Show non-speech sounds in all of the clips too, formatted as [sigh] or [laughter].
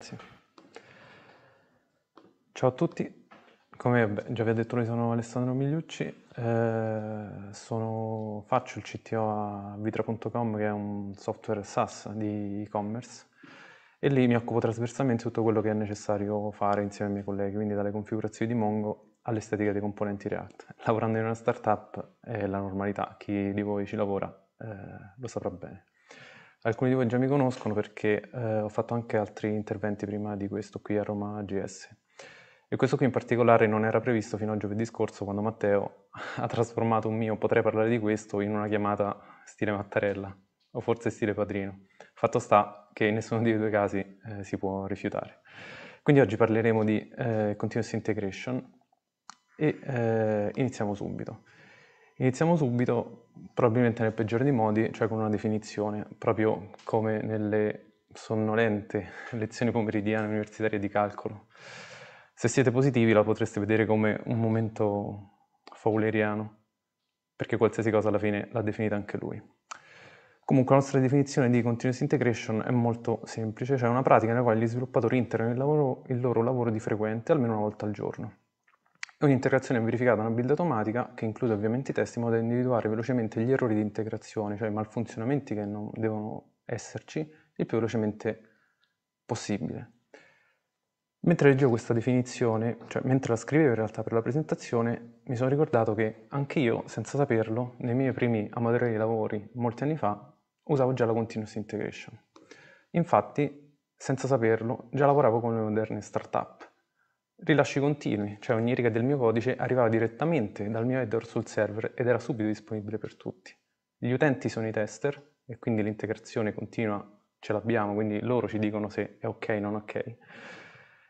Sì. Ciao a tutti, come già vi ho detto io sono Alessandro Migliucci, eh, sono, faccio il CTO a Vitra.com che è un software SaaS di e-commerce e lì mi occupo trasversalmente di tutto quello che è necessario fare insieme ai miei colleghi, quindi dalle configurazioni di Mongo all'estetica dei componenti React. Lavorando in una startup è la normalità, chi di voi ci lavora eh, lo saprà bene. Alcuni di voi già mi conoscono perché eh, ho fatto anche altri interventi prima di questo qui a Roma GS. E questo qui in particolare non era previsto fino a giovedì scorso quando Matteo [laughs] ha trasformato un mio potrei parlare di questo in una chiamata stile Mattarella o forse stile Padrino. Fatto sta che in nessuno dei due casi eh, si può rifiutare. Quindi oggi parleremo di eh, Continuous Integration e eh, iniziamo subito. Iniziamo subito, probabilmente nel peggiore dei modi, cioè con una definizione, proprio come nelle sonnolente [laughs] lezioni pomeridiane universitarie di calcolo. Se siete positivi la potreste vedere come un momento fauleriano, perché qualsiasi cosa alla fine l'ha definita anche lui. Comunque la nostra definizione di continuous integration è molto semplice, cioè una pratica nella quale gli sviluppatori integrano il, il loro lavoro di frequente almeno una volta al giorno. È un'integrazione verificata da una build automatica che include ovviamente i test in modo da individuare velocemente gli errori di integrazione, cioè i malfunzionamenti che non devono esserci il più velocemente possibile. Mentre leggevo questa definizione, cioè mentre la scrivevo in realtà per la presentazione, mi sono ricordato che anche io, senza saperlo, nei miei primi amatoriali lavori molti anni fa, usavo già la continuous integration. Infatti, senza saperlo, già lavoravo con le moderne startup. Rilasci continui, cioè ogni riga del mio codice arrivava direttamente dal mio header sul server ed era subito disponibile per tutti. Gli utenti sono i tester e quindi l'integrazione continua ce l'abbiamo, quindi loro ci dicono se è ok o non ok.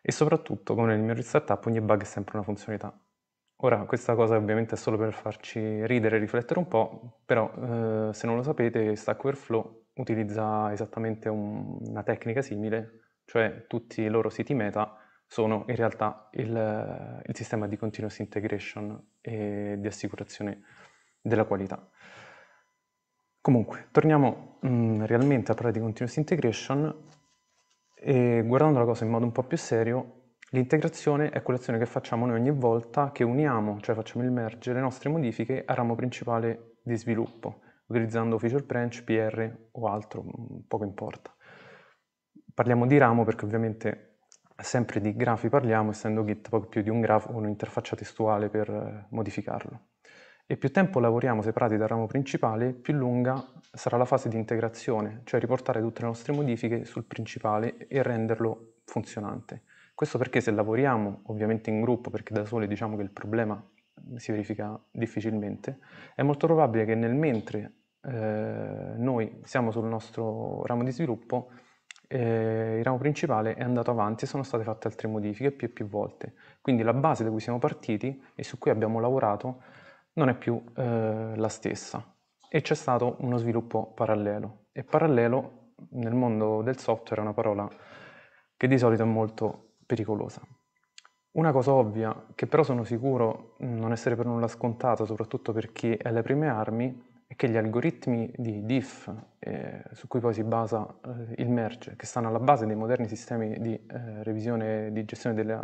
E soprattutto, come nel mio startup, ogni bug è sempre una funzionalità. Ora, questa cosa ovviamente è solo per farci ridere e riflettere un po', però eh, se non lo sapete, Stack Overflow utilizza esattamente un, una tecnica simile, cioè tutti i loro siti meta sono in realtà il, il sistema di continuous integration e di assicurazione della qualità. Comunque, torniamo mh, mm, realmente a parlare di continuous integration e guardando la cosa in modo un po' più serio, L'integrazione è quell'azione che facciamo noi ogni volta che uniamo, cioè facciamo il merge, le nostre modifiche al ramo principale di sviluppo, utilizzando feature branch, PR o altro, mm, poco importa. Parliamo di ramo perché ovviamente Sempre di grafi parliamo, essendo Git poco più di un grafo con un'interfaccia testuale per eh, modificarlo. E più tempo lavoriamo separati dal ramo principale, più lunga sarà la fase di integrazione, cioè riportare tutte le nostre modifiche sul principale e renderlo funzionante. Questo perché se lavoriamo ovviamente in gruppo, perché da soli diciamo che il problema si verifica difficilmente, è molto probabile che nel mentre eh, noi siamo sul nostro ramo di sviluppo eh, il ramo principale è andato avanti e sono state fatte altre modifiche più e più volte. Quindi la base da cui siamo partiti e su cui abbiamo lavorato non è più eh, la stessa e c'è stato uno sviluppo parallelo. E parallelo nel mondo del software è una parola che di solito è molto pericolosa. Una cosa ovvia, che però sono sicuro non essere per nulla scontata, soprattutto per chi è alle prime armi, è che gli algoritmi di diff eh, su cui poi si basa eh, il merge, che stanno alla base dei moderni sistemi di, eh, revisione, di gestione della,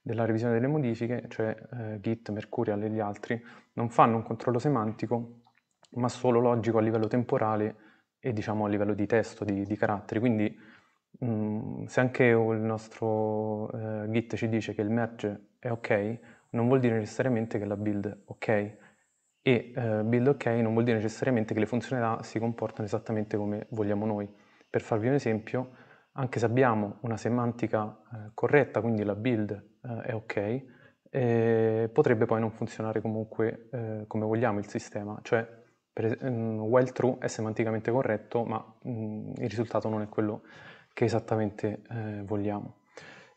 della, revisione delle modifiche, cioè eh, Git, Mercurial e gli altri, non fanno un controllo semantico, ma solo logico a livello temporale e diciamo a livello di testo, di, di caratteri. Quindi mh, mm, se anche il nostro eh, Git ci dice che il merge è ok, non vuol dire necessariamente che la build è ok, e eh, build ok non vuol dire necessariamente che le funzionalità si comportano esattamente come vogliamo noi. Per farvi un esempio, anche se abbiamo una semantica eh, corretta, quindi la build eh, è ok, eh, potrebbe poi non funzionare comunque eh, come vogliamo il sistema, cioè per, mh, mm, while true è semanticamente corretto, ma mh, mm, il risultato non è quello che esattamente eh, vogliamo.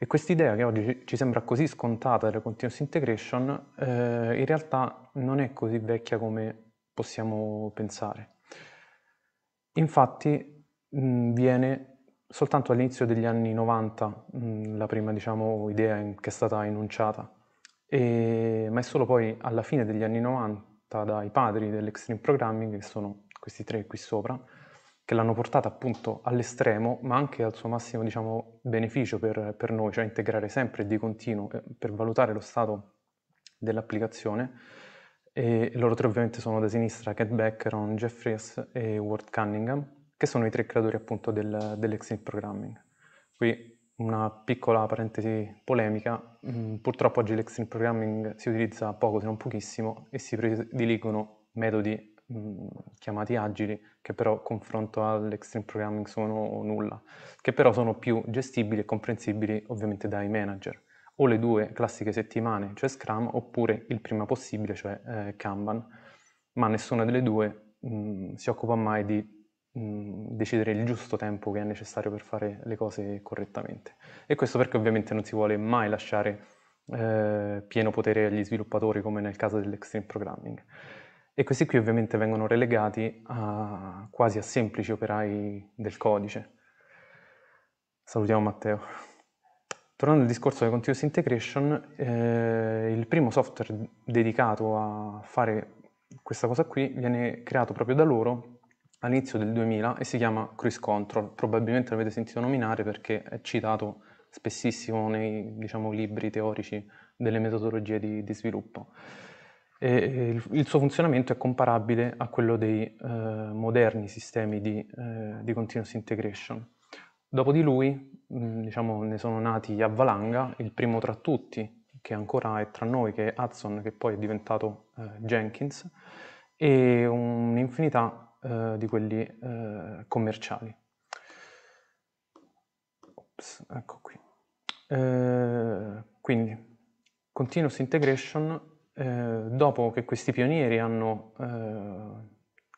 E quest'idea che oggi ci sembra così scontata della continuous integration, eh, in realtà non è così vecchia come possiamo pensare. Infatti mh, viene soltanto all'inizio degli anni 90 mh, la prima diciamo, idea in, che è stata enunciata, e, ma è solo poi alla fine degli anni 90 dai padri dell'extreme programming, che sono questi tre qui sopra, che l'hanno portata appunto all'estremo, ma anche al suo massimo diciamo, beneficio per, per, noi, cioè integrare sempre di continuo eh, per valutare lo stato dell'applicazione. E loro tre ovviamente sono da sinistra Cat Backron, Jeffries e Ward Cunningham, che sono i tre creatori appunto del, dell'exit programming. Qui una piccola parentesi polemica, mm, purtroppo oggi l'extreme programming si utilizza poco se non pochissimo e si prediligono metodi chiamati agili, che però confronto all'extreme programming sono nulla, che però sono più gestibili e comprensibili ovviamente dai manager. O le due classiche settimane, cioè Scrum, oppure il prima possibile, cioè eh, Kanban, ma nessuna delle due mh, si occupa mai di decidere il giusto tempo che è necessario per fare le cose correttamente. E questo perché ovviamente non si vuole mai lasciare eh, pieno potere agli sviluppatori come nel caso dell'extreme programming. E questi qui ovviamente vengono relegati a, quasi a semplici operai del codice. Salutiamo Matteo. Tornando al discorso di continuous integration, eh, il primo software dedicato a fare questa cosa qui viene creato proprio da loro all'inizio del 2000 e si chiama Cruise Control. Probabilmente l'avete sentito nominare perché è citato spessissimo nei diciamo, libri teorici delle metodologie di, di sviluppo e il, il suo funzionamento è comparabile a quello dei eh, moderni sistemi di, eh, di, continuous integration. Dopo di lui mm, diciamo, ne sono nati a valanga, il primo tra tutti, che ancora è tra noi, che è Hudson, che poi è diventato eh, Jenkins, e un'infinità eh, di quelli eh, commerciali. Ops, ecco qui. Eh, quindi, continuous integration eh, dopo che questi pionieri hanno eh,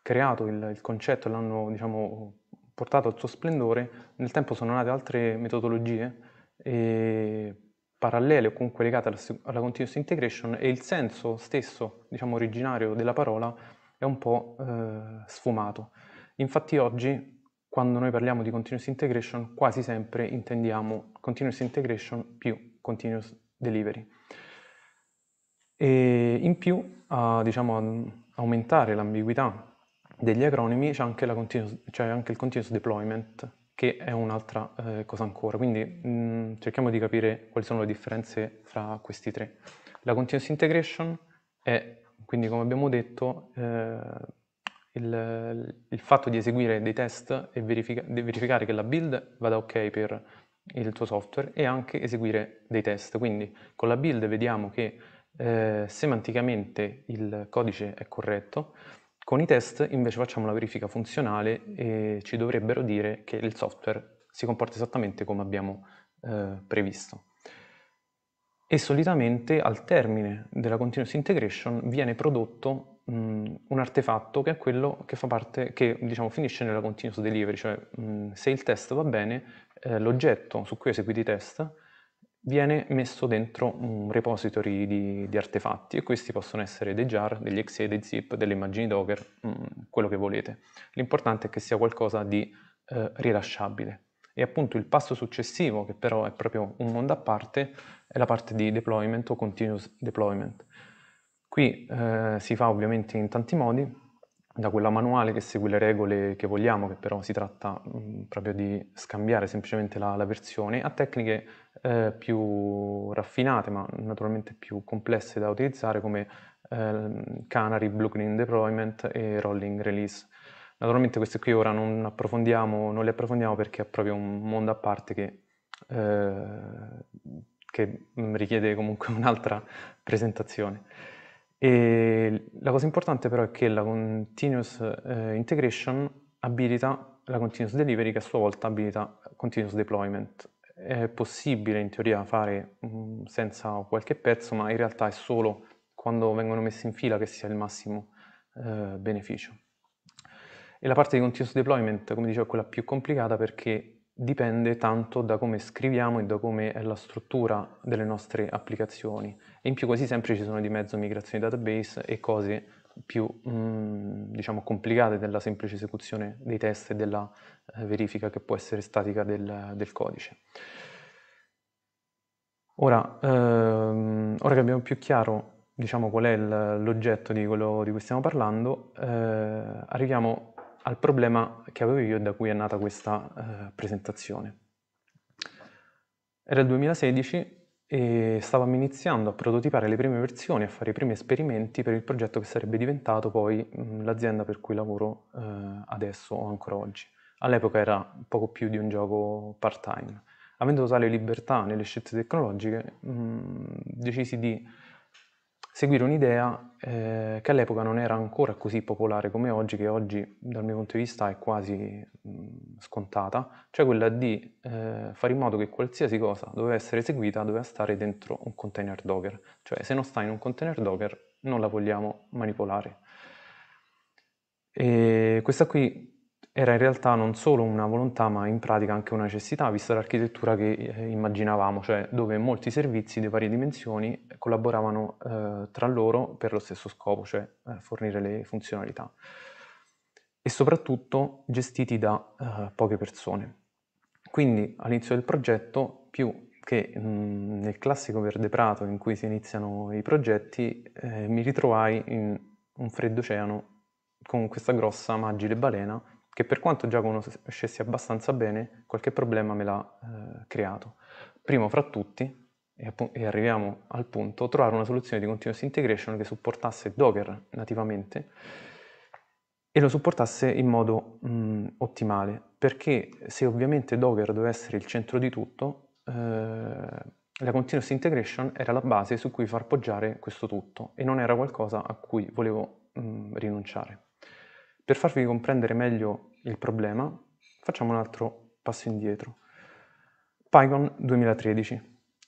creato il, il concetto e l'hanno diciamo, portato al suo splendore, nel tempo sono nate altre metodologie eh, parallele o comunque legate alla, alla, continuous integration e il senso stesso, diciamo, originario della parola è un po' eh, sfumato. Infatti oggi, quando noi parliamo di continuous integration, quasi sempre intendiamo continuous integration più continuous delivery. E in più, a, diciamo, aumentare l'ambiguità degli acronimi c'è anche, anche, il continuous deployment, che è un'altra eh, cosa ancora. Quindi mh, mm, cerchiamo di capire quali sono le differenze fra questi tre. La continuous integration è, quindi come abbiamo detto, eh, il, il, fatto di eseguire dei test e verifica, di verificare che la build vada ok per il tuo software e anche eseguire dei test. Quindi con la build vediamo che eh, semanticamente il codice è corretto, con i test invece facciamo la verifica funzionale e ci dovrebbero dire che il software si comporta esattamente come abbiamo eh, previsto. E solitamente al termine della continuous integration viene prodotto mh, un artefatto che è quello che, fa parte, che diciamo, finisce nella continuous delivery, cioè mh, se il test va bene, eh, l'oggetto su cui eseguiti i test viene messo dentro un repository di, di artefatti e questi possono essere dei jar, degli exe, dei zip, delle immagini docker, mh, mm, quello che volete. L'importante è che sia qualcosa di eh, rilasciabile. E appunto il passo successivo, che però è proprio un mondo a parte, è la parte di deployment o continuous deployment. Qui eh, si fa ovviamente in tanti modi, da quella manuale che segue le regole che vogliamo, che però si tratta mh, mm, proprio di scambiare semplicemente la, la versione, a tecniche eh, più raffinate, ma naturalmente più complesse da utilizzare, come eh, Canary, Blue Green Deployment e Rolling Release. Naturalmente queste qui ora non, approfondiamo, non le approfondiamo perché è proprio un mondo a parte che, eh, che mm, richiede comunque [laughs] un'altra presentazione. E la cosa importante però è che la continuous eh, integration abilita la continuous delivery che a sua volta abilita continuous deployment è possibile in teoria fare mh, mm, senza qualche pezzo, ma in realtà è solo quando vengono messi in fila che si ha il massimo eh, beneficio. E la parte di continuous deployment, come dicevo, è quella più complicata perché dipende tanto da come scriviamo e da come è la struttura delle nostre applicazioni. E in più quasi sempre ci sono di mezzo migrazioni database e cose più mm, diciamo, complicate della semplice esecuzione dei test e della eh, verifica che può essere statica del, del codice. Ora, ehm, ora, che abbiamo più chiaro diciamo, qual è l'oggetto di quello di cui stiamo parlando, eh, arriviamo al problema che avevo io e da cui è nata questa eh, presentazione. Era il 2016 e stavamo iniziando a prototipare le prime versioni, a fare i primi esperimenti per il progetto che sarebbe diventato poi l'azienda per cui lavoro eh, adesso o ancora oggi. All'epoca era poco più di un gioco part-time. Avendo totale libertà nelle scelte tecnologiche, mh, decisi di seguire un'idea eh, che all'epoca non era ancora così popolare come oggi, che oggi dal mio punto di vista è quasi mh, scontata, cioè quella di eh, fare in modo che qualsiasi cosa doveva essere eseguita doveva stare dentro un container Docker, cioè se non sta in un container Docker non la vogliamo manipolare. E questa qui era in realtà non solo una volontà ma in pratica anche una necessità, vista l'architettura che eh, immaginavamo, cioè dove molti servizi di varie dimensioni collaboravano eh, tra loro per lo stesso scopo, cioè eh, fornire le funzionalità e soprattutto gestiti da eh, poche persone. Quindi all'inizio del progetto, più che mh, nel classico verde prato in cui si iniziano i progetti, eh, mi ritrovai in un freddo oceano con questa grossa, magile balena che per quanto già conoscessi abbastanza bene, qualche problema me l'ha eh, creato. Primo fra tutti, e, e, arriviamo al punto, trovare una soluzione di continuous integration che supportasse Docker nativamente e lo supportasse in modo mh, ottimale, perché se ovviamente Docker doveva essere il centro di tutto, eh, la continuous integration era la base su cui far poggiare questo tutto e non era qualcosa a cui volevo mh, rinunciare. Per farvi comprendere meglio il problema, facciamo un altro passo indietro. Python 2013.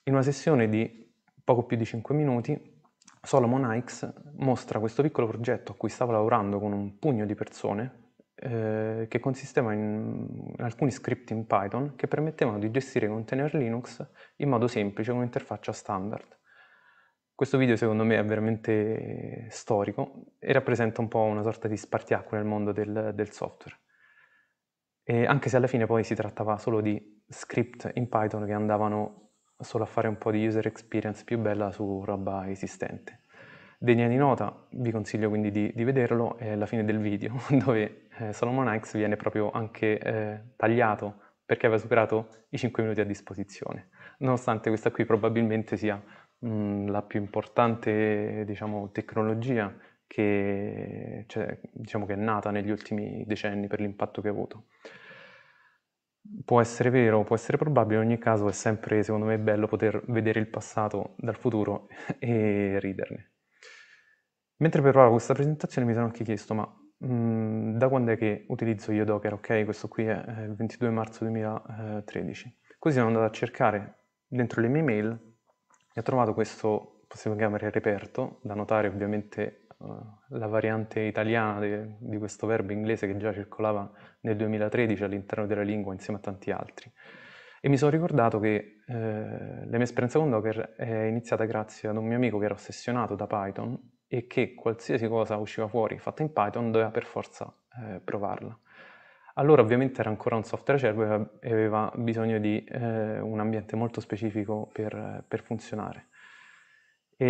In una sessione di poco più di 5 minuti, Solomon Hikes mostra questo piccolo progetto a cui stava lavorando con un pugno di persone, eh, che consisteva in, in alcuni script in Python che permettevano di gestire container Linux in modo semplice con un'interfaccia standard. Questo video secondo me è veramente storico e rappresenta un po' una sorta di spartiacque nel mondo del, del software. E anche se alla fine poi si trattava solo di script in Python che andavano solo a fare un po' di user experience più bella su roba esistente. Degna di nota, vi consiglio quindi di, di vederlo, è la fine del video [laughs] dove eh, Solomon X viene proprio anche eh, tagliato perché aveva superato i 5 minuti a disposizione, nonostante questa qui probabilmente sia la più importante diciamo, tecnologia che, cioè, diciamo che è nata negli ultimi decenni per l'impatto che ha avuto. Può essere vero, può essere probabile, in ogni caso è sempre, secondo me, bello poter vedere il passato dal futuro [laughs] e riderne. Mentre preparavo questa presentazione mi sono anche chiesto, ma mh, da quando è che utilizzo io Docker? Ok, questo qui è eh, il 22 marzo 2013. Così sono andato a cercare dentro le mie mail e ha trovato questo, possiamo chiamare reperto, da notare ovviamente eh, la variante italiana de, di questo verbo inglese che già circolava nel 2013 all'interno della lingua insieme a tanti altri. E mi sono ricordato che eh, la mia esperienza con Docker è iniziata grazie ad un mio amico che era ossessionato da Python e che qualsiasi cosa usciva fuori fatta in Python doveva per forza eh, provarla. Allora ovviamente era ancora un software acerbo e aveva bisogno di eh, un ambiente molto specifico per, per funzionare. E,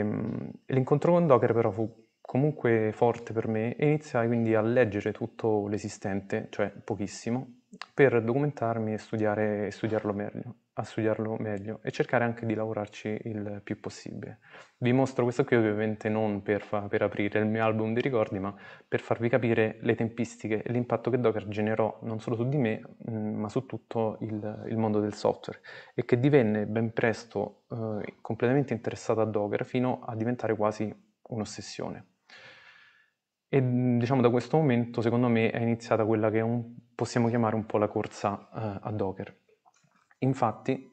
ehm, l'incontro con Docker però fu comunque forte per me e iniziai quindi a leggere tutto l'esistente, cioè pochissimo, per documentarmi e, studiare, e studiarlo, meglio, studiarlo meglio, e cercare anche di lavorarci il più possibile. Vi mostro questo qui ovviamente non per, fa, per aprire il mio album di ricordi, ma per farvi capire le tempistiche e l'impatto che Docker generò non solo su di me, mh, ma su tutto il, il, mondo del software e che divenne ben presto eh, completamente interessato a Docker fino a diventare quasi un'ossessione. E diciamo da questo momento, secondo me, è iniziata quella che un, possiamo chiamare un po' la corsa eh, a Docker. Infatti,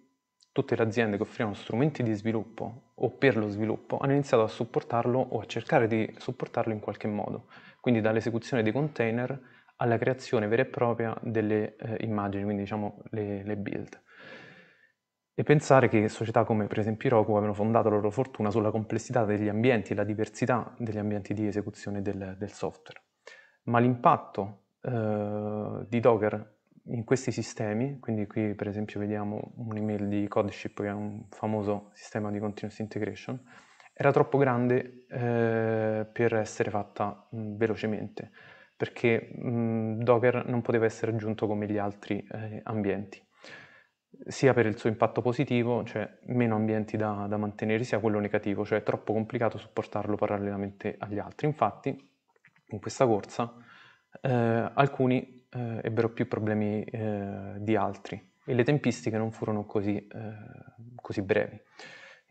tutte le aziende che offrivano strumenti di sviluppo o per lo sviluppo hanno iniziato a supportarlo o a cercare di supportarlo in qualche modo, quindi dall'esecuzione dei container alla creazione vera e propria delle eh, immagini, quindi diciamo le, le build. E pensare che società come per esempio Roku avevano fondato la loro fortuna sulla complessità degli ambienti e la diversità degli ambienti di esecuzione del, del software. Ma l'impatto eh, di Docker in questi sistemi, quindi qui per esempio vediamo un'email di CodeShip che è un famoso sistema di continuous integration, era troppo grande eh, per essere fatta mh, velocemente, perché mh, Docker non poteva essere aggiunto come gli altri eh, ambienti sia per il suo impatto positivo, cioè meno ambienti da, da mantenere, sia quello negativo, cioè è troppo complicato supportarlo parallelamente agli altri. Infatti, in questa corsa, eh, alcuni eh, ebbero più problemi eh, di altri e le tempistiche non furono così, eh, così brevi.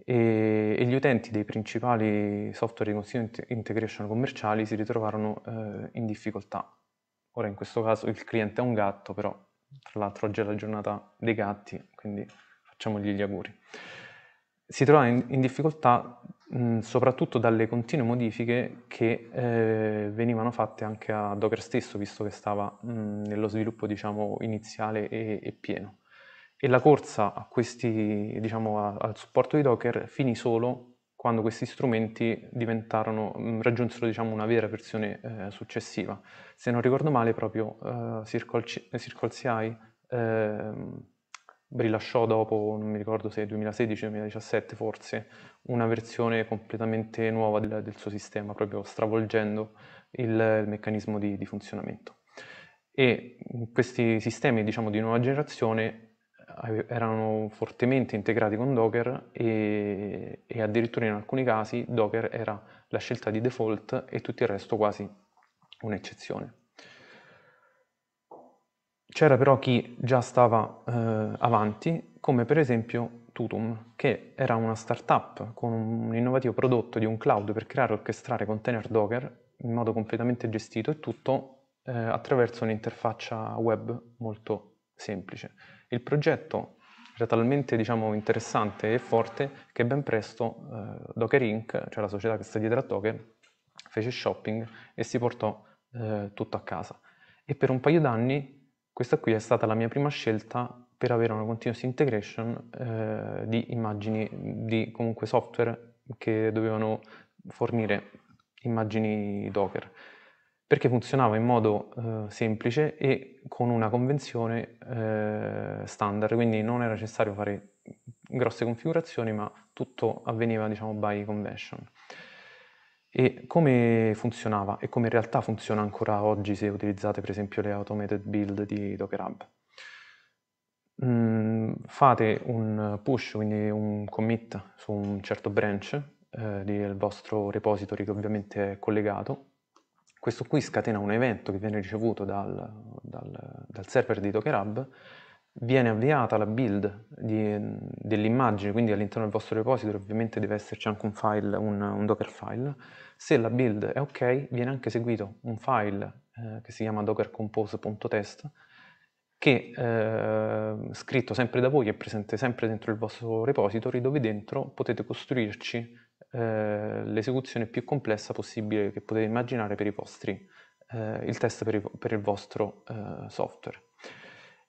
E, e, gli utenti dei principali software di consumo integration commerciali si ritrovarono eh, in difficoltà. Ora in questo caso il cliente è un gatto, però tra l'altro oggi è la giornata dei gatti, quindi facciamogli gli auguri. Si trova in, in difficoltà mh, mm, soprattutto dalle continue modifiche che eh, venivano fatte anche a Docker stesso, visto che stava mh, mm, nello sviluppo diciamo, iniziale e, e pieno e la corsa questi, diciamo, al supporto di Docker finì solo quando questi strumenti mm, raggiunsero diciamo, una vera versione eh, successiva. Se non ricordo male, proprio eh, Circle, Circle CI eh, ehm, rilasciò dopo, non mi ricordo se 2016-2017 forse, una versione completamente nuova del, del suo sistema, proprio stravolgendo il, il meccanismo di, di funzionamento. E mm, questi sistemi diciamo, di nuova generazione erano fortemente integrati con Docker e, e, addirittura in alcuni casi Docker era la scelta di default e tutto il resto quasi un'eccezione. C'era però chi già stava eh, avanti, come per esempio Tutum, che era una startup con un innovativo prodotto di un cloud per creare e orchestrare container Docker in modo completamente gestito e tutto eh, attraverso un'interfaccia web molto semplice. Il progetto era talmente diciamo, interessante e forte che ben presto eh, Docker Inc., cioè la società che sta dietro a Docker, fece shopping e si portò eh, tutto a casa. E per un paio d'anni questa qui è stata la mia prima scelta per avere una continuous integration eh, di immagini, di comunque software che dovevano fornire immagini Docker perché funzionava in modo eh, semplice e con una convenzione eh, standard, quindi non era necessario fare grosse configurazioni, ma tutto avveniva diciamo by convention. E come funzionava e come in realtà funziona ancora oggi se utilizzate per esempio le automated build di Docker Hub? Mm, fate un push, quindi un commit su un certo branch eh, del vostro repository che ovviamente è collegato questo qui scatena un evento che viene ricevuto dal, dal, dal server di Docker Hub, viene avviata la build dell'immagine, quindi all'interno del vostro repository ovviamente deve esserci anche un file, un, un, Docker file. Se la build è ok, viene anche eseguito un file eh, che si chiama docker-compose.test che eh, scritto sempre da voi e presente sempre dentro il vostro repository dove dentro potete costruirci eh, l'esecuzione più complessa possibile che potete immaginare per i vostri, eh, il test per, i, per il vostro eh, software.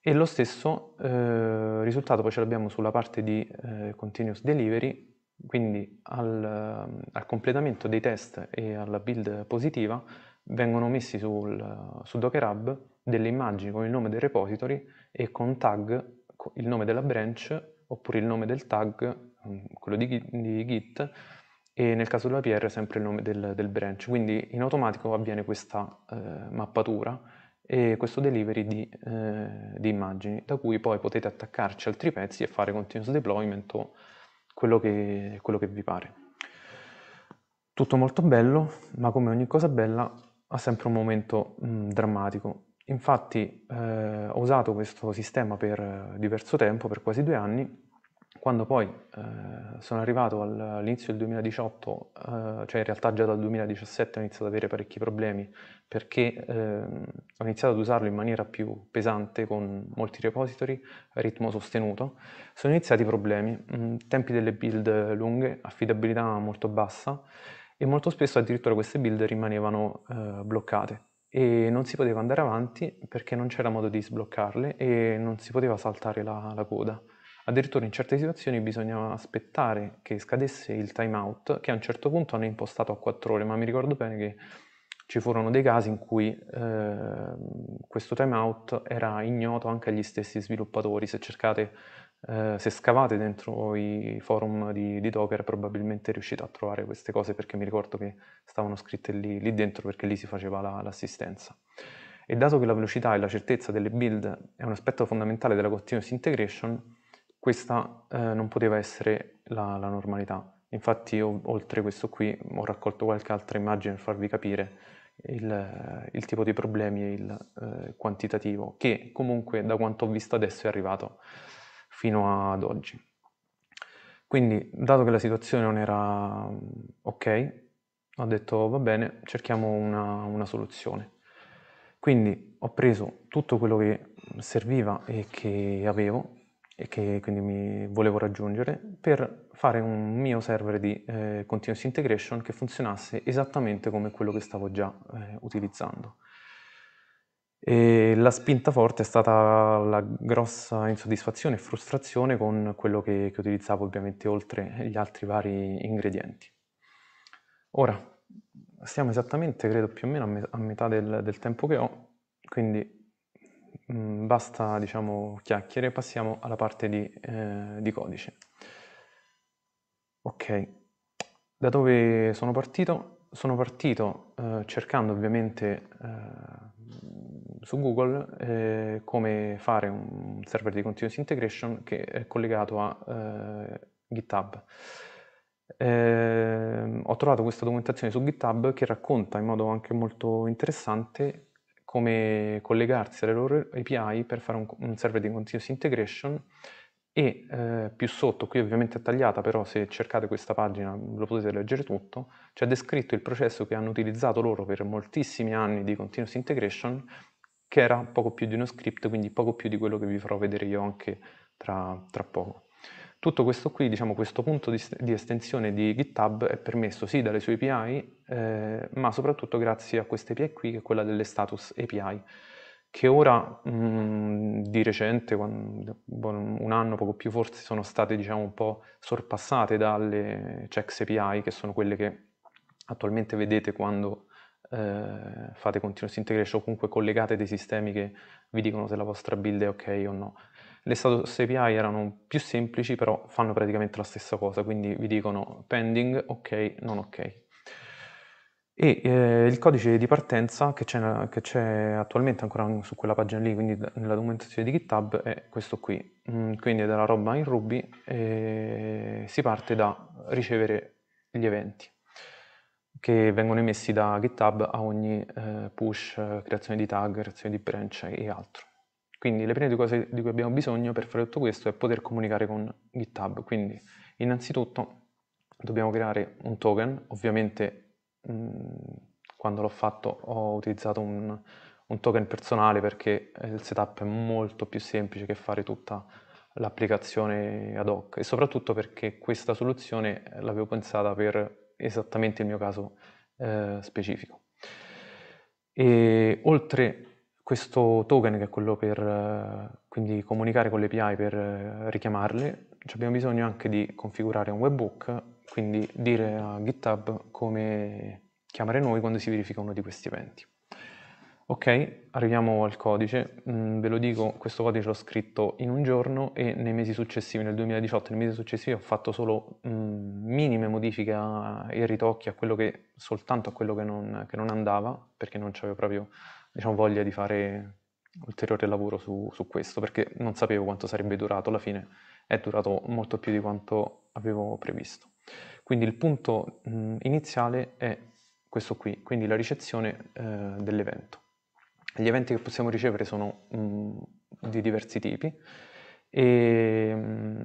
E lo stesso eh, risultato poi ce l'abbiamo sulla parte di eh, continuous delivery, quindi al, ehm, al, completamento dei test e alla build positiva vengono messi sul, su Docker Hub delle immagini con il nome del repository e con tag il nome della branch oppure il nome del tag, mm, quello di, di Git, e nel caso della PR sempre il nome del, del branch, quindi in automatico avviene questa eh, mappatura e questo delivery di, eh, di, immagini, da cui poi potete attaccarci altri pezzi e fare continuous deployment o quello che, quello che vi pare. Tutto molto bello, ma come ogni cosa bella ha sempre un momento mh, mm, drammatico. Infatti eh, ho usato questo sistema per eh, diverso tempo, per quasi due anni, quando poi eh, sono arrivato all'inizio del 2018, eh, cioè in realtà già dal 2017 ho iniziato ad avere parecchi problemi perché eh, ho iniziato ad usarlo in maniera più pesante con molti repository, ritmo sostenuto, sono iniziati i problemi, mm, tempi delle build lunghe, affidabilità molto bassa e molto spesso addirittura queste build rimanevano eh, bloccate e non si poteva andare avanti perché non c'era modo di sbloccarle e non si poteva saltare la, la coda. Addirittura in certe situazioni bisognava aspettare che scadesse il time out, che a un certo punto hanno impostato a 4 ore, ma mi ricordo bene che ci furono dei casi in cui eh, questo time out era ignoto anche agli stessi sviluppatori. Se cercate, eh, se scavate dentro i forum di, di, Docker, probabilmente riuscite a trovare queste cose perché mi ricordo che stavano scritte lì, lì dentro perché lì si faceva la, l'assistenza. E dato che la velocità e la certezza delle build è un aspetto fondamentale della continuous integration, questa eh, non poteva essere la, la normalità. Infatti io, oltre questo qui ho raccolto qualche altra immagine per farvi capire il, il tipo di problemi e il eh, quantitativo che comunque da quanto ho visto adesso è arrivato fino ad oggi. Quindi, dato che la situazione non era mm, ok, ho detto va bene, cerchiamo una, una soluzione. Quindi ho preso tutto quello che serviva e che avevo e che quindi mi volevo raggiungere per fare un mio server di eh, continuous integration che funzionasse esattamente come quello che stavo già eh, utilizzando. E la spinta forte è stata la grossa insoddisfazione e frustrazione con quello che, che utilizzavo ovviamente oltre gli altri vari ingredienti. Ora, siamo esattamente, credo più o meno a, me a metà del, del tempo che ho, quindi Mm, basta, diciamo, chiacchiere, passiamo alla parte di, eh, di codice. Ok, da dove sono partito? Sono partito eh, cercando ovviamente eh, su Google eh, come fare un server di continuous integration che è collegato a eh, GitHub. Eh, ho trovato questa documentazione su GitHub che racconta in modo anche molto interessante come collegarsi alle loro API per fare un, un server di continuous integration e eh, più sotto, qui ovviamente è tagliata, però se cercate questa pagina lo potete leggere tutto, ci ha descritto il processo che hanno utilizzato loro per moltissimi anni di continuous integration, che era poco più di uno script, quindi poco più di quello che vi farò vedere io anche tra, tra poco. Tutto questo qui, diciamo, questo punto di, di estensione di GitHub è permesso sì dalle sue API, eh, ma soprattutto grazie a questa API qui, che è quella delle status API, che ora mh, mm, di recente, un anno poco più forse, sono state diciamo, un po' sorpassate dalle checks API, che sono quelle che attualmente vedete quando eh, fate continuous integration o comunque collegate dei sistemi che vi dicono se la vostra build è ok o no. Le status API erano più semplici, però fanno praticamente la stessa cosa, quindi vi dicono pending, ok, non ok. E eh, il codice di partenza che c'è, che c'è, attualmente ancora su quella pagina lì, quindi nella documentazione di GitHub, è questo qui. Mm, quindi è della roba in Ruby e si parte da ricevere gli eventi che vengono emessi da GitHub a ogni eh, push, eh, creazione di tag, creazione di branch e altro. Quindi le prime due cose di cui abbiamo bisogno per fare tutto questo è poter comunicare con GitHub. Quindi innanzitutto dobbiamo creare un token, ovviamente mh, quando l'ho fatto ho utilizzato un, un, token personale perché il setup è molto più semplice che fare tutta l'applicazione ad hoc e soprattutto perché questa soluzione l'avevo pensata per esattamente il mio caso eh, specifico. E oltre questo token che è quello per eh, quindi comunicare con le API per eh, richiamarle, abbiamo bisogno anche di configurare un webhook, quindi dire a GitHub come chiamare noi quando si verifica uno di questi eventi. Ok, arriviamo al codice, mm, ve lo dico, questo codice l'ho scritto in un giorno e nei mesi successivi, nel 2018 e nei mesi successivi ho fatto solo mm, minime modifiche e ritocchi a quello che, soltanto a quello che non, che non andava, perché non c'avevo proprio diciamo, voglia di fare ulteriore lavoro su, su, questo, perché non sapevo quanto sarebbe durato, alla fine è durato molto più di quanto avevo previsto. Quindi il punto mh, iniziale è questo qui, quindi la ricezione eh, dell'evento. Gli eventi che possiamo ricevere sono mh, di diversi tipi e, mh,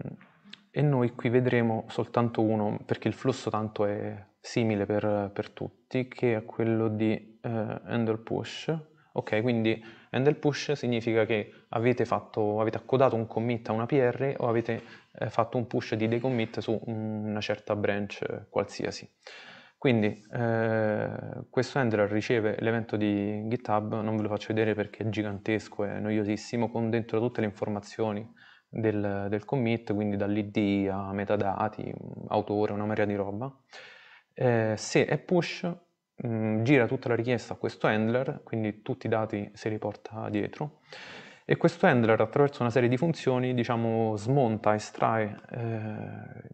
e, noi qui vedremo soltanto uno, perché il flusso tanto è simile per, per tutti, che è quello di eh, handle push, Ok, quindi handle push significa che avete, fatto, avete, accodato un commit a una PR o avete eh, fatto un push di decommit su una certa branch eh, qualsiasi. Quindi eh, questo handler riceve l'evento di GitHub, non ve lo faccio vedere perché è gigantesco, è noiosissimo, con dentro tutte le informazioni del, del commit, quindi dall'ID a metadati, autore, una marea di roba. Eh, se è push mh, mm, gira tutta la richiesta a questo handler, quindi tutti i dati se li porta dietro, e questo handler attraverso una serie di funzioni diciamo, smonta, estrae eh,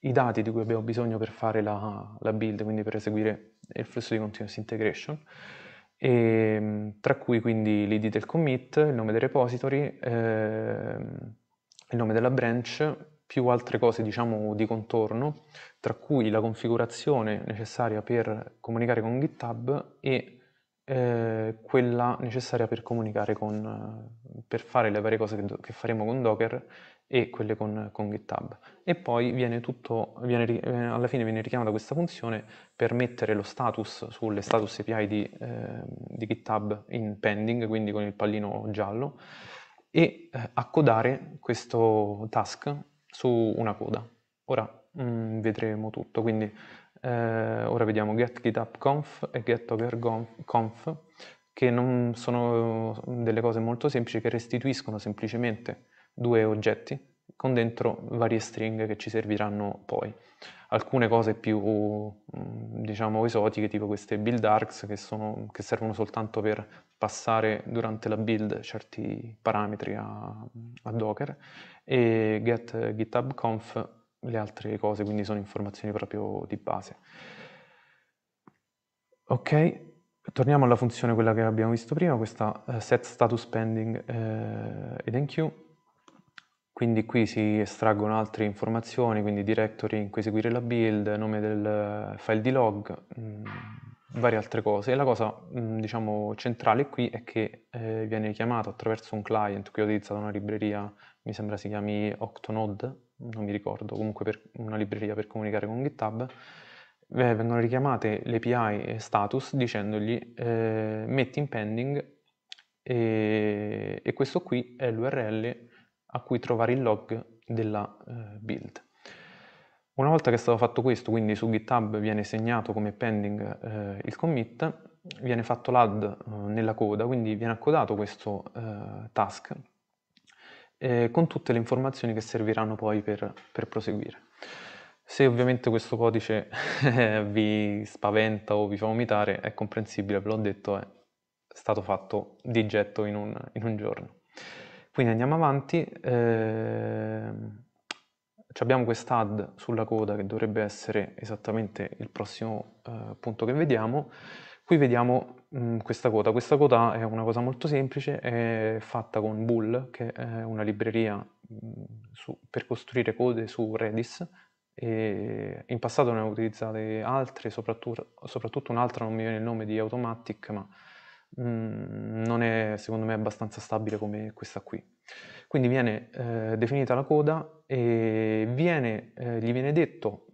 i dati di cui abbiamo bisogno per fare la, la build, quindi per eseguire il flusso di continuous integration, e, mm, tra cui quindi l'id del commit, il nome del repository, eh, il nome della branch, più altre cose diciamo di contorno, tra cui la configurazione necessaria per comunicare con GitHub e eh, quella necessaria per comunicare con, per fare le varie cose che, che faremo con Docker e quelle con, con GitHub. E poi viene tutto, viene, eh, alla fine viene richiamata questa funzione per mettere lo status sulle status API di, eh, di GitHub in pending, quindi con il pallino giallo, e eh, accodare questo task su una coda. Ora mh, mm, vedremo tutto, quindi eh, ora vediamo get github conf e get conf che non sono delle cose molto semplici che restituiscono semplicemente due oggetti con dentro varie stringhe che ci serviranno poi. Alcune cose più mm, diciamo esotiche tipo queste build arcs che, sono, che servono soltanto per passare durante la build certi parametri a, a Docker e get GitHub conf le altre cose, quindi sono informazioni proprio di base. Ok, torniamo alla funzione quella che abbiamo visto prima, questa eh, set status pending eh, ed enqueue. Quindi qui si estraggono altre informazioni, quindi directory in cui eseguire la build, nome del eh, file di log, mh, mm, varie altre cose. la cosa, mm, diciamo, centrale qui è che eh, viene chiamato attraverso un client che ho utilizzato una libreria, mi sembra si chiami Octonode, non mi ricordo, comunque per una libreria per comunicare con GitHub, eh, vengono richiamate le API status dicendogli eh, metti in pending e, e, questo qui è l'URL a cui trovare il log della eh, build. Una volta che è stato fatto questo, quindi su GitHub viene segnato come pending eh, il commit, viene fatto l'add eh, nella coda, quindi viene accodato questo eh, task eh, con tutte le informazioni che serviranno poi per, per proseguire. Se ovviamente questo codice [laughs] vi spaventa o vi fa vomitare, è comprensibile, ve l'ho detto, è stato fatto di getto in un, in un giorno. Quindi andiamo avanti. Ehm, abbiamo quest'ad sulla coda che dovrebbe essere esattamente il prossimo eh, punto che vediamo. Qui vediamo mh, mm, questa coda. Questa coda è una cosa molto semplice, è fatta con Bull, che è una libreria mh, mm, su, per costruire code su Redis. E in passato ne ho utilizzate altre, soprattutto, soprattutto un'altra, non mi viene il nome di Automatic, ma mm, non è secondo me abbastanza stabile come questa qui. Quindi viene eh, definita la coda e viene, eh, gli viene detto,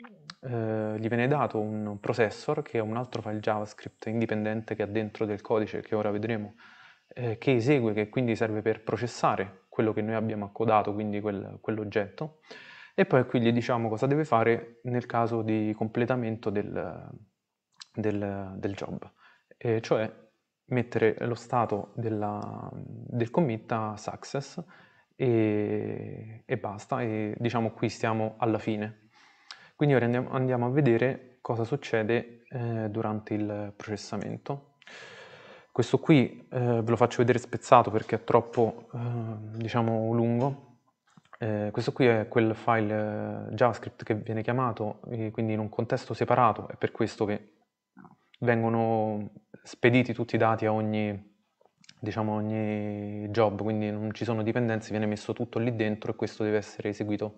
eh, gli viene dato un processor che è un altro file JavaScript indipendente che ha dentro del codice che ora vedremo, eh, che esegue, che quindi serve per processare quello che noi abbiamo accodato, quindi quel, quell'oggetto, e poi qui gli diciamo cosa deve fare nel caso di completamento del, del, del job, cioè mettere lo stato della, del commit a success e, e basta, e diciamo qui stiamo alla fine. Quindi ora andiamo, andiamo a vedere cosa succede eh, durante il processamento. Questo qui eh, ve lo faccio vedere spezzato perché è troppo, eh, diciamo, lungo. Eh, questo qui è quel file eh, JavaScript che viene chiamato, eh, quindi in un contesto separato, è per questo che vengono spediti tutti i dati a ogni diciamo, ogni job, quindi non ci sono dipendenze, viene messo tutto lì dentro e questo deve essere eseguito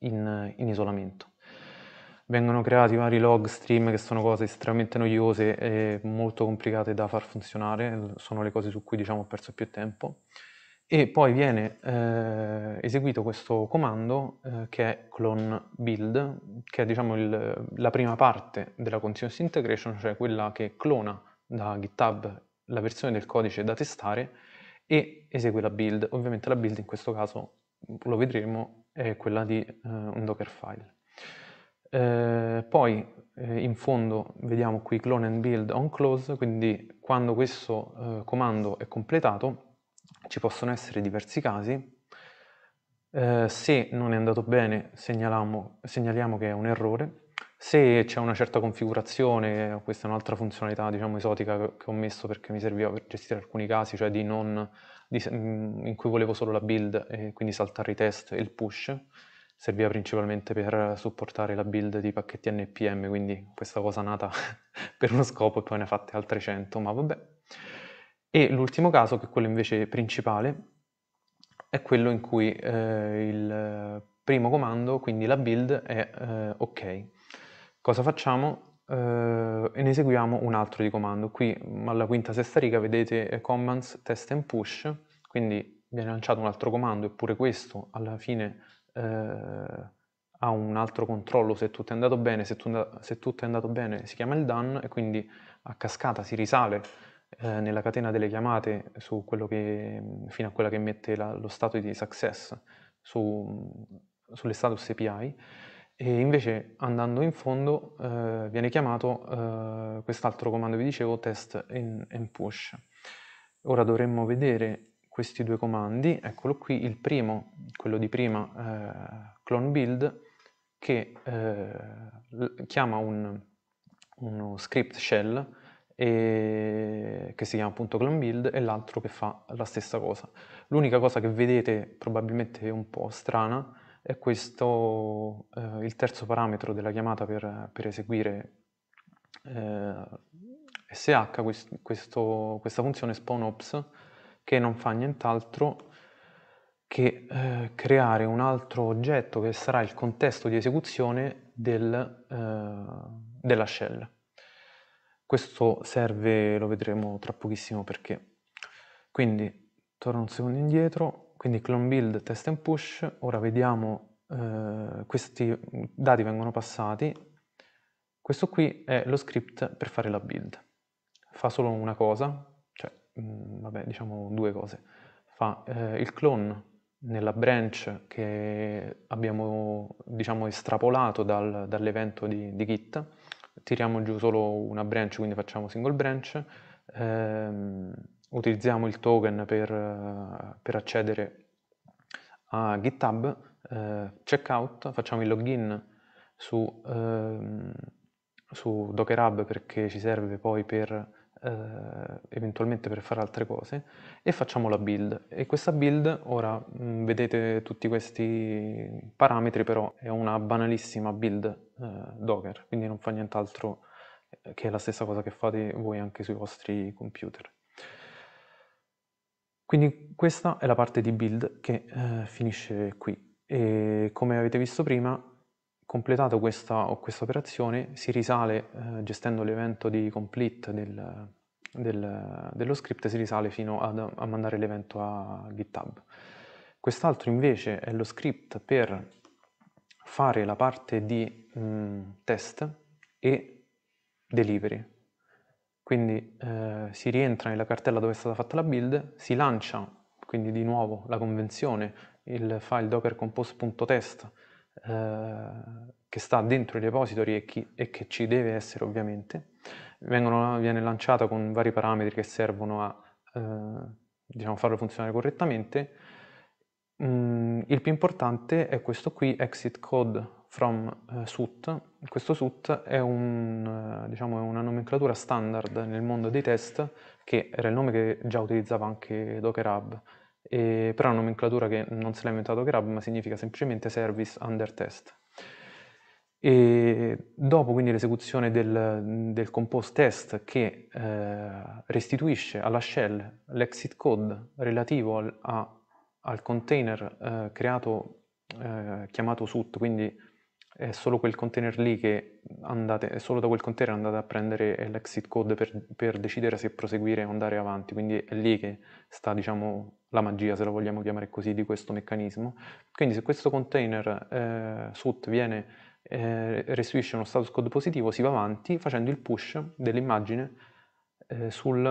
in, in isolamento. Vengono creati vari log stream che sono cose estremamente noiose e molto complicate da far funzionare, sono le cose su cui diciamo, ho perso più tempo. E poi viene eh, eseguito questo comando eh, che è clone build, che è diciamo, il, la prima parte della continuous integration, cioè quella che clona da GitHub la versione del codice da testare e esegue la build. Ovviamente la build in questo caso, lo vedremo, è quella di eh, un Dockerfile. Eh, poi eh, in fondo vediamo qui clone and build on close, quindi quando questo eh, comando è completato ci possono essere diversi casi. Eh, se non è andato bene segnaliamo, segnaliamo che è un errore se c'è una certa configurazione, questa è un'altra funzionalità diciamo esotica che ho messo perché mi serviva per gestire alcuni casi, cioè di non, di, mm, in cui volevo solo la build e quindi saltare i test e il push, serviva principalmente per supportare la build di pacchetti NPM, quindi questa cosa nata [laughs] per uno scopo e poi ne ha fatte altre 100, ma vabbè. E l'ultimo caso, che è quello invece principale, è quello in cui eh, il primo comando, quindi la build, è eh, ok. Cosa facciamo? Eh, ne eseguiamo un altro di comando. Qui alla quinta sesta riga vedete eh, commands test and push, quindi viene lanciato un altro comando eppure questo alla fine eh, ha un altro controllo se tutto è andato bene, se, tu, se, tutto è andato bene si chiama il done e quindi a cascata si risale eh, nella catena delle chiamate che, fino a quella che mette la, lo stato di success su, mm, sulle status API e invece andando in fondo eh, viene chiamato eh, quest'altro comando vi dicevo test and push. Ora dovremmo vedere questi due comandi, eccolo qui, il primo, quello di prima, eh, clone build, che eh, chiama un, uno script shell e, che si chiama appunto clone build e l'altro che fa la stessa cosa. L'unica cosa che vedete probabilmente un po' strana è questo eh, il terzo parametro della chiamata per, per eseguire eh, SH, quest, questo, questa funzione spawnOps che non fa nient'altro che eh, creare un altro oggetto che sarà il contesto di esecuzione del, eh, della shell. Questo serve, lo vedremo tra pochissimo perché. Quindi torno un secondo indietro quindi clone build, test and push, ora vediamo, eh, questi dati vengono passati. Questo qui è lo script per fare la build. Fa solo una cosa, cioè, mh, mm, vabbè, diciamo due cose. Fa eh, il clone nella branch che abbiamo diciamo, estrapolato dal, dall'evento di, di, Git, tiriamo giù solo una branch, quindi facciamo single branch, ehm, utilizziamo il token per, eh, per accedere a GitHub, eh, checkout, facciamo il login su, eh, su Docker Hub perché ci serve poi per eh, eventualmente per fare altre cose e facciamo la build e questa build ora mh, mm, vedete tutti questi parametri però è una banalissima build eh, docker quindi non fa nient'altro eh, che la stessa cosa che fate voi anche sui vostri computer quindi questa è la parte di build che eh, finisce qui e come avete visto prima completato questa, questa operazione si risale eh, gestendo l'evento di complete del, del, dello script si risale fino ad, a mandare l'evento a GitHub. Quest'altro invece è lo script per fare la parte di mh, mm, test e delivery, quindi eh, si rientra nella cartella dove è stata fatta la build, si lancia quindi di nuovo la convenzione, il file dockercompose.test eh, che sta dentro il repository e, chi, e, che ci deve essere ovviamente, Vengono, viene lanciata con vari parametri che servono a eh, diciamo, farlo funzionare correttamente. Mm, il più importante è questo qui, exit code from eh, SUT. Questo SUT è, un, eh, diciamo, è, una nomenclatura standard nel mondo dei test che era il nome che già utilizzava anche Docker Hub, e, però è una nomenclatura che non se l'ha inventata Docker Hub ma significa semplicemente Service Under Test. E dopo quindi l'esecuzione del, del, compose test che eh, restituisce alla shell l'exit code relativo al, a, al container eh, creato eh, chiamato SUT, quindi è solo quel container lì che andate, è solo da quel container andate a prendere l'exit code per, per, decidere se proseguire o andare avanti, quindi è lì che sta diciamo, la magia, se lo vogliamo chiamare così, di questo meccanismo. Quindi se questo container eh, SUT viene, eh, restituisce uno status code positivo, si va avanti facendo il push dell'immagine eh, sul,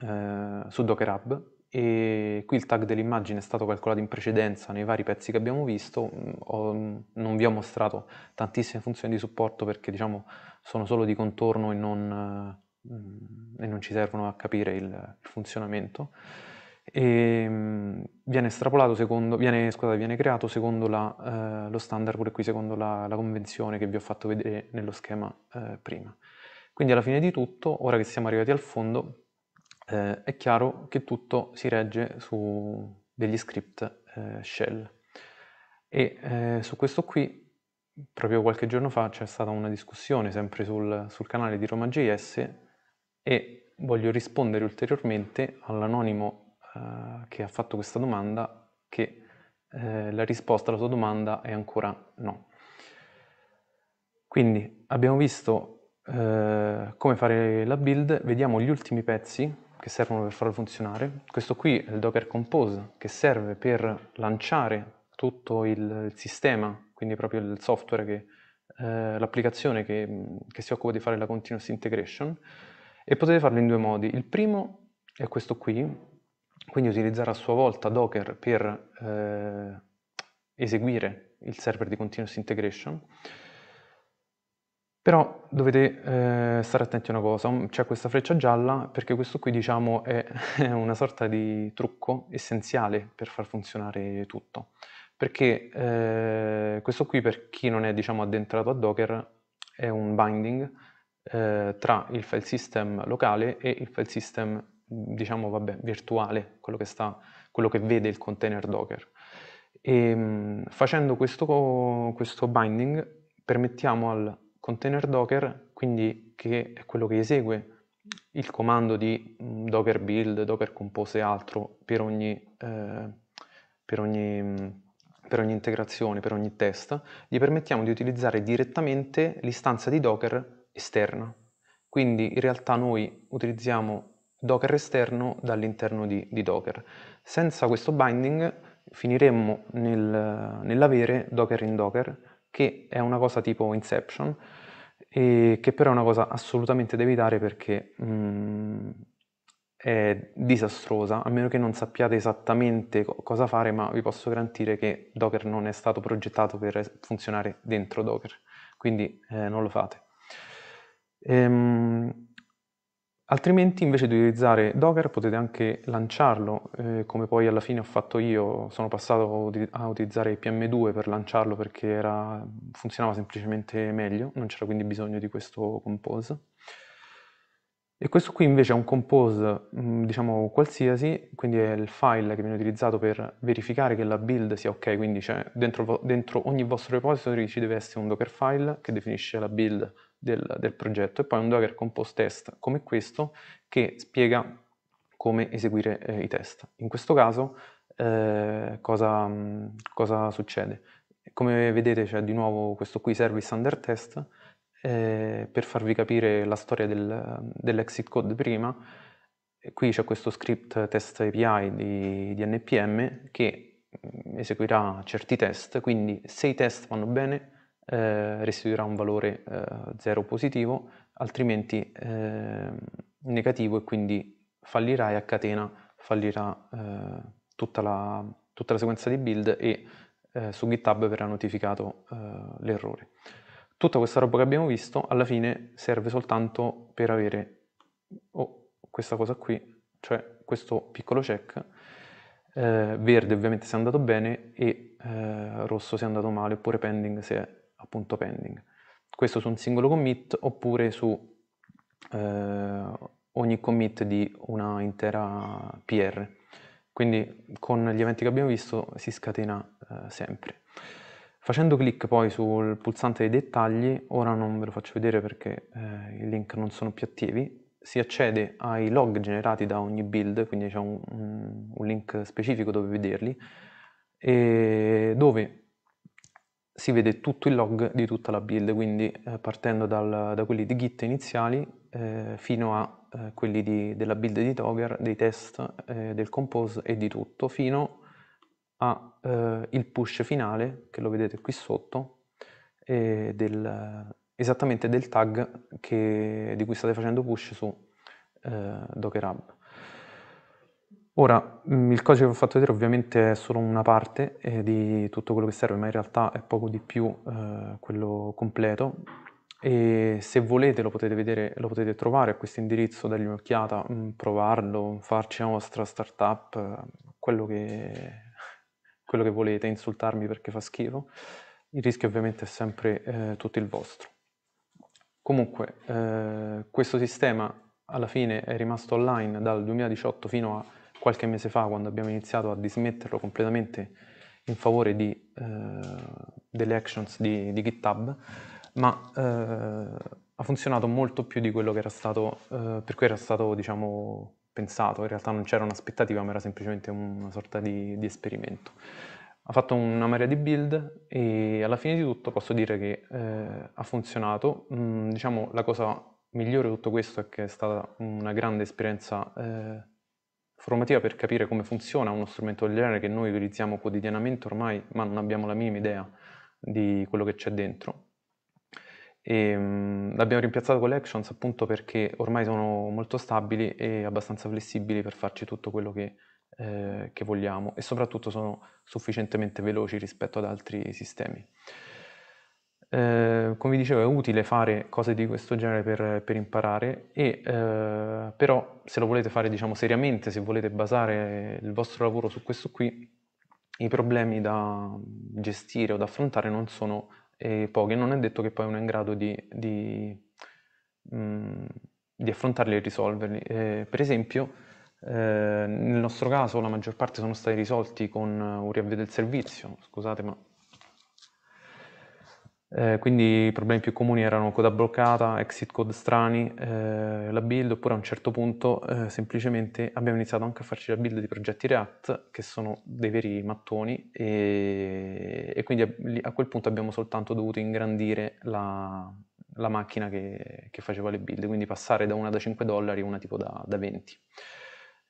eh, su Docker Hub e qui il tag dell'immagine è stato calcolato in precedenza nei vari pezzi che abbiamo visto, mm, ho, mm, non vi ho mostrato tantissime funzioni di supporto perché diciamo sono solo di contorno e non, mm, e non ci servono a capire il, il funzionamento. E, viene, secondo, viene, scusate, viene creato secondo la, eh, lo standard, pure qui secondo la, la, convenzione che vi ho fatto vedere nello schema eh, prima. Quindi alla fine di tutto, ora che siamo arrivati al fondo, eh, è chiaro che tutto si regge su degli script eh, shell. E eh, su questo qui, proprio qualche giorno fa, c'è stata una discussione sempre sul, sul canale di Roma.js e voglio rispondere ulteriormente all'anonimo eh, che ha fatto questa domanda che eh, la risposta alla sua domanda è ancora no. Quindi abbiamo visto eh, come fare la build, vediamo gli ultimi pezzi che servono per farlo funzionare, questo qui è il Docker Compose che serve per lanciare tutto il sistema, quindi proprio il software, che, eh, l'applicazione che, che si occupa di fare la continuous integration e potete farlo in due modi. Il primo è questo qui, quindi utilizzare a sua volta Docker per eh, eseguire il server di continuous integration però dovete eh, stare attenti a una cosa, c'è questa freccia gialla perché questo qui diciamo [laughs] è, una sorta di trucco essenziale per far funzionare tutto. Perché eh, questo qui per chi non è diciamo addentrato a Docker è un binding eh, tra il file system locale e il file system diciamo vabbè virtuale, quello che, sta, quello che vede il container Docker. E, ehm, facendo questo, questo binding permettiamo al Container Docker, quindi che è quello che esegue il comando di mm, Docker build, Docker compose e altro per ogni, eh, per ogni, mm, per ogni integrazione, per ogni test, gli permettiamo di utilizzare direttamente l'istanza di Docker esterna. Quindi in realtà noi utilizziamo Docker esterno dall'interno di, di, Docker. Senza questo binding finiremmo nel, nell'avere Docker in Docker che è una cosa tipo Inception, e che però è una cosa assolutamente da evitare perché mh, mm, è disastrosa, a meno che non sappiate esattamente co- cosa fare, ma vi posso garantire che Docker non è stato progettato per funzionare dentro Docker, quindi eh, non lo fate. Ehm, Altrimenti invece di utilizzare Docker potete anche lanciarlo, eh, come poi alla fine ho fatto io, sono passato a utilizzare PM2 per lanciarlo perché era, funzionava semplicemente meglio, non c'era quindi bisogno di questo compose. E questo qui invece è un compose, mm, diciamo, qualsiasi, quindi è il file che viene utilizzato per verificare che la build sia ok, quindi dentro, dentro ogni vostro repository ci deve essere un Docker file che definisce la build del, del progetto e poi un Docker Compose Test come questo che spiega come eseguire eh, i test. In questo caso eh, cosa, cosa, succede? Come vedete c'è di nuovo questo qui service under test eh, per farvi capire la storia del, dell'exit code prima qui c'è questo script test API di, di, NPM che eseguirà certi test quindi se i test vanno bene eh, restituirà un valore 0 eh, positivo, altrimenti ehm, negativo e quindi fallirà e a catena fallirà eh, tutta la, tutta, la, sequenza di build e eh, su GitHub verrà notificato l'errore. Tutta questa roba che abbiamo visto alla fine serve soltanto per avere oh, questa cosa qui, cioè questo piccolo check, eh, verde ovviamente se è andato bene e eh, rosso se è andato male oppure pending se è appunto pending. Questo su un singolo commit oppure su eh, ogni commit di una intera PR. Quindi con gli eventi che abbiamo visto si scatena eh, sempre. Facendo clic poi sul pulsante dei dettagli, ora non ve lo faccio vedere perché eh, i link non sono più attivi, si accede ai log generati da ogni build, quindi c'è un, un, link specifico dove vederli, e dove si vede tutto il log di tutta la build, quindi eh, partendo dal, da quelli di Git iniziali eh, fino a eh, quelli di, della build di Dogger, dei test, eh, del compose e di tutto, fino al eh, push finale, che lo vedete qui sotto, del, esattamente del tag che, di cui state facendo push su eh, Docker Hub. Ora, mm, il codice che vi ho fatto vedere ovviamente è solo una parte eh, di tutto quello che serve, ma in realtà è poco di più eh, quello completo. E se volete lo potete vedere, lo potete trovare a questo indirizzo, dargli un'occhiata, mm, provarlo, farci la vostra startup, eh, quello che, [laughs] quello che volete, insultarmi perché fa schifo. Il rischio ovviamente è sempre eh, tutto il vostro. Comunque, eh, questo sistema alla fine è rimasto online dal 2018 fino a qualche mese fa quando abbiamo iniziato a dismetterlo completamente in favore di, eh, delle actions di, di GitHub, ma eh, ha funzionato molto più di quello che era stato, eh, per cui era stato diciamo, pensato, in realtà non c'era un'aspettativa ma era semplicemente una sorta di, di esperimento. Ha fatto una marea di build e alla fine di tutto posso dire che eh, ha funzionato, mm, diciamo la cosa migliore di tutto questo è che è stata una grande esperienza eh, formativa per capire come funziona uno strumento del genere che noi utilizziamo quotidianamente ormai, ma non abbiamo la minima idea di quello che c'è dentro. E, ehm, mh, l'abbiamo rimpiazzato con le actions appunto perché ormai sono molto stabili e abbastanza flessibili per farci tutto quello che, eh, che vogliamo e soprattutto sono sufficientemente veloci rispetto ad altri sistemi. Ehm, come vi dicevo, è utile fare cose di questo genere per, per imparare, e, eh, però se lo volete fare diciamo, seriamente, se volete basare il vostro lavoro su questo qui, i problemi da gestire o da affrontare non sono eh, pochi. Non è detto che poi uno è in grado di, di, mh, mm, di affrontarli e risolverli. Eh, per esempio, eh, nel nostro caso la maggior parte sono stati risolti con un riavvio del servizio, scusate ma eh, quindi i problemi più comuni erano coda bloccata, exit code strani, eh, la build, oppure a un certo punto eh, semplicemente abbiamo iniziato anche a farci la build di progetti React, che sono dei veri mattoni, e, e quindi a, a, quel punto abbiamo soltanto dovuto ingrandire la, la macchina che, che, faceva le build, quindi passare da una da 5 dollari a una tipo da, da 20.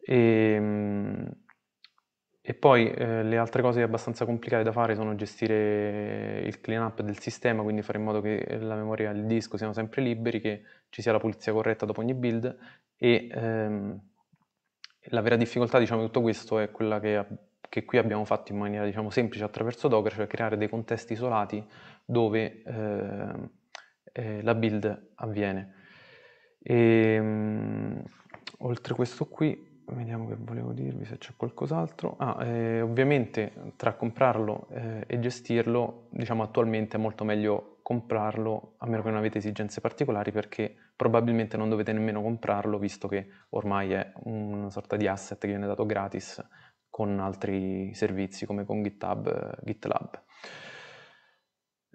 E, ehm, e poi eh, le altre cose abbastanza complicate da fare sono gestire il clean up del sistema, quindi fare in modo che eh, la memoria e il disco siano sempre liberi, che ci sia la pulizia corretta dopo ogni build e ehm, la vera difficoltà diciamo, di tutto questo è quella che, che qui abbiamo fatto in maniera diciamo, semplice attraverso Docker, cioè creare dei contesti isolati dove eh, eh, la build avviene. E, ehm, mh, oltre questo qui vediamo che volevo dirvi se c'è qualcos'altro. Ah, eh, ovviamente tra comprarlo eh, e gestirlo, diciamo attualmente è molto meglio comprarlo a meno che non avete esigenze particolari perché probabilmente non dovete nemmeno comprarlo visto che ormai è una sorta di asset che viene dato gratis con altri servizi come con GitHub, GitLab.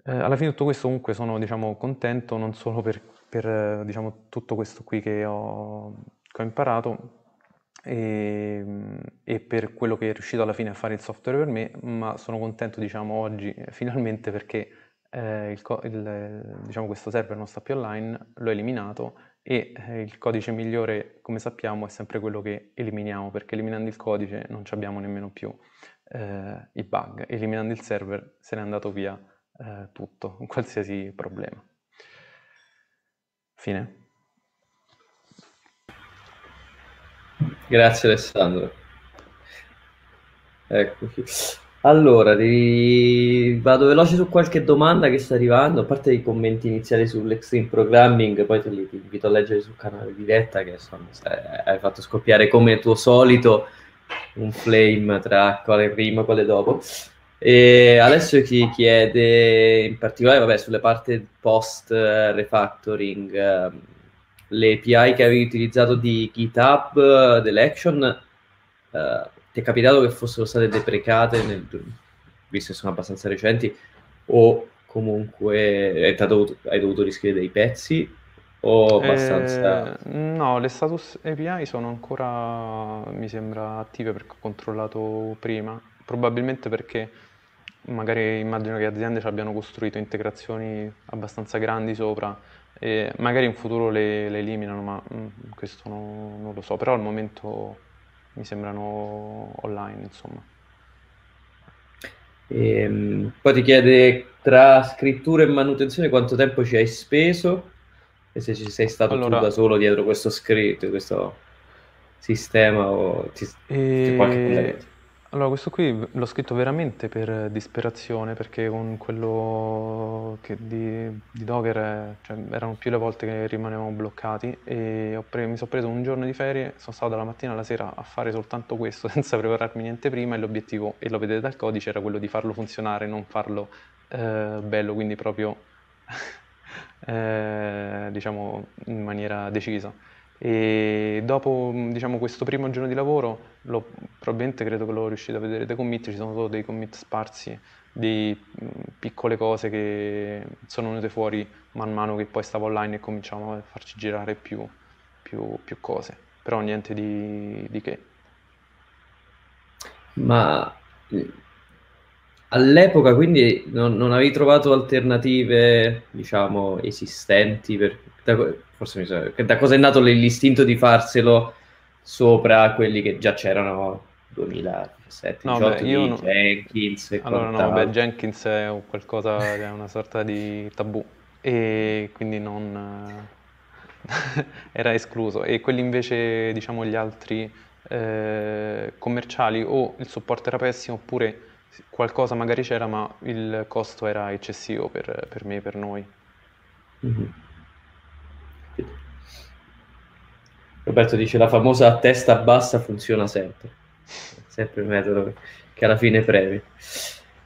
Eh, alla fine tutto questo comunque sono diciamo, contento non solo per, per eh, diciamo, tutto questo qui che ho, che ho imparato, e, ehm, e, per quello che è riuscito alla fine a fare il software per me, ma sono contento diciamo oggi eh, finalmente perché eh, il, il, diciamo, questo server non sta più online, l'ho eliminato e eh, il codice migliore come sappiamo è sempre quello che eliminiamo perché eliminando il codice non ci abbiamo nemmeno più eh, i bug, eliminando il server se n'è andato via eh, tutto, [laughs] qualsiasi problema. Fine. Grazie Alessandro. Eccoci. Allora, ri... vado veloce su qualche domanda che sta arrivando, a parte i commenti iniziali sull'extreme programming, poi te li ti invito a leggere sul canale diretta che insomma, hai fatto scoppiare come tuo solito un flame tra quale prima e quale dopo. E Alessio ti chiede in particolare vabbè, sulle parti post eh, refactoring ehm, le API che avevi utilizzato di GitHub dell'Action eh, ti è capitato che fossero state deprecate, nel, visto che sono abbastanza recenti, o comunque dovuto, hai dovuto riscrivere dei pezzi? O abbastanza... Eh, no, le status API sono ancora, mi sembra, attive perché ho controllato prima, probabilmente perché magari immagino che aziende ci abbiano costruito integrazioni abbastanza grandi sopra e magari in futuro le, le eliminano, ma mh, mm, questo no, non lo so. Però al momento mi sembrano online, insomma. E, ehm, poi ti chiede tra scrittura e manutenzione quanto tempo ci hai speso e se ci sei stato allora, da solo dietro questo scritto, questo sistema o ti, e... qualche collega. Allora, questo qui l'ho scritto veramente per disperazione, perché con quello di, di, Docker cioè, erano più le volte che rimanevamo bloccati e pre- mi sono preso un giorno di ferie, sono stato dalla mattina alla sera a fare soltanto questo [laughs] senza prepararmi niente prima e l'obiettivo, e lo vedete dal codice, era quello di farlo funzionare, non farlo eh, bello, quindi proprio [laughs] eh, diciamo in maniera decisa. E dopo mm, diciamo, questo primo giorno di lavoro, lo, probabilmente credo che l'ho riuscito a vedere dei commit, ci sono solo dei commit sparsi di mm, piccole cose che sono venute fuori man mano che poi stavo online e cominciavo a farci girare più, più, più cose, però niente di, di che. Ma All'epoca quindi non, non avevi trovato alternative, diciamo, esistenti? Per, da, forse mi so, da cosa è nato l'istinto di farselo sopra quelli che già c'erano 2017, no, 18, beh, io non... Jenkins allora, no, beh, Jenkins è qualcosa, è una sorta di tabù e quindi non [laughs] era escluso e quelli invece, diciamo, gli altri eh, commerciali o il supporto era pessimo oppure qualcosa magari c'era, ma il costo era eccessivo per, per me e per noi. Mm-hmm. Roberto dice la famosa testa bassa funziona sempre, sempre il metodo che alla fine previ.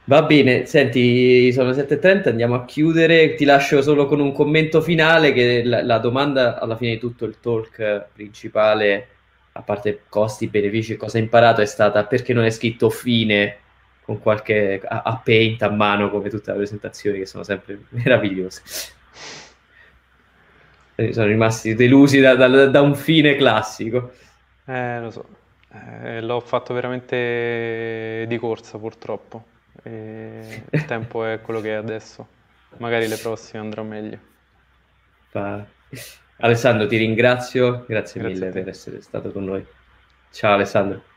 Va bene, senti, sono 7.30, andiamo a chiudere, ti lascio solo con un commento finale che la, la domanda alla fine di tutto il talk principale, a parte costi, benefici cosa hai imparato, è stata perché non è scritto fine con qualche a, a, paint a mano come tutte le presentazioni che sono sempre meravigliose. Sono rimasti delusi da, da, da un fine classico. Eh, lo so, eh, l'ho fatto veramente di corsa purtroppo. E il [laughs] tempo è quello che è adesso. Magari le prossime andrà meglio. Pa- Alessandro, ti ringrazio, grazie, grazie mille per essere stato con noi. Ciao Alessandro.